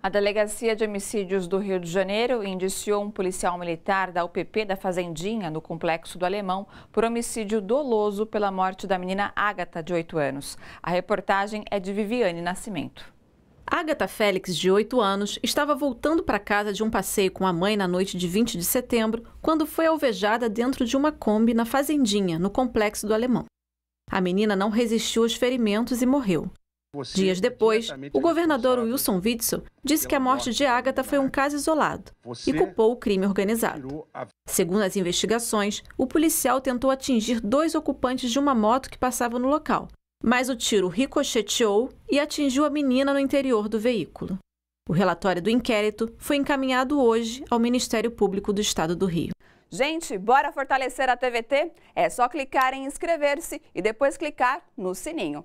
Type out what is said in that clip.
A Delegacia de Homicídios do Rio de Janeiro indiciou um policial militar da UPP da Fazendinha, no Complexo do Alemão, por homicídio doloso pela morte da menina Ágata, de 8 anos. A reportagem é de Viviane Nascimento. Ágata Félix, de 8 anos, estava voltando para casa de um passeio com a mãe na noite de 20 de setembro, quando foi alvejada dentro de uma Kombi na Fazendinha, no Complexo do Alemão. A menina não resistiu aos ferimentos e morreu. Dias depois, o é governador Wilson Witzel disse que a morte de Agatha foi um caso isolado e culpou o crime organizado. Segundo as investigações, o policial tentou atingir dois ocupantes de uma moto que passavam no local, mas o tiro ricocheteou e atingiu a menina no interior do veículo. O relatório do inquérito foi encaminhado hoje ao Ministério Público do Estado do Rio. Gente, bora fortalecer a TVT? É só clicar em inscrever-se e depois clicar no sininho.